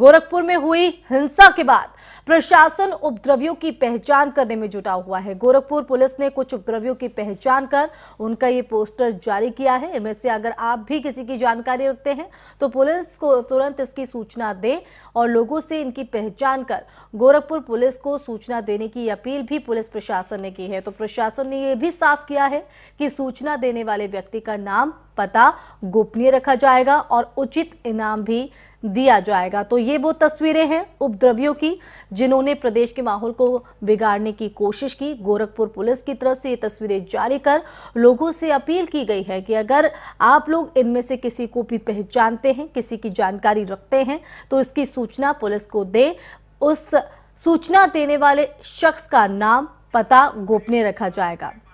गोरखपुर में हुई हिंसा के बाद प्रशासन उपद्रवियों की पहचान करने में जुटा हुआ है गोरखपुर पुलिस ने कुछ उपद्रवियों की पहचान कर उनका ये पोस्टर जारी किया है इनमें से अगर आप भी किसी की जानकारी रखते हैं तो पुलिस को तुरंत इसकी सूचना दें और लोगों से इनकी पहचान कर गोरखपुर पुलिस को सूचना देने की अपील भी पुलिस प्रशासन ने की है तो प्रशासन ने यह भी साफ किया है कि सूचना देने वाले व्यक्ति का नाम पता गोपनीय रखा जाएगा और उचित इनाम भी दिया जाएगा तो ये वो तस्वीरें हैं उपद्रवियों की जिन्होंने प्रदेश के माहौल को बिगाड़ने की कोशिश की गोरखपुर पुलिस की तरफ से ये तस्वीरें जारी कर लोगों से अपील की गई है कि अगर आप लोग इनमें से किसी को भी पहचानते हैं किसी की जानकारी रखते हैं तो इसकी सूचना पुलिस को दे उस सूचना देने वाले शख्स का नाम पता गोपनीय रखा जाएगा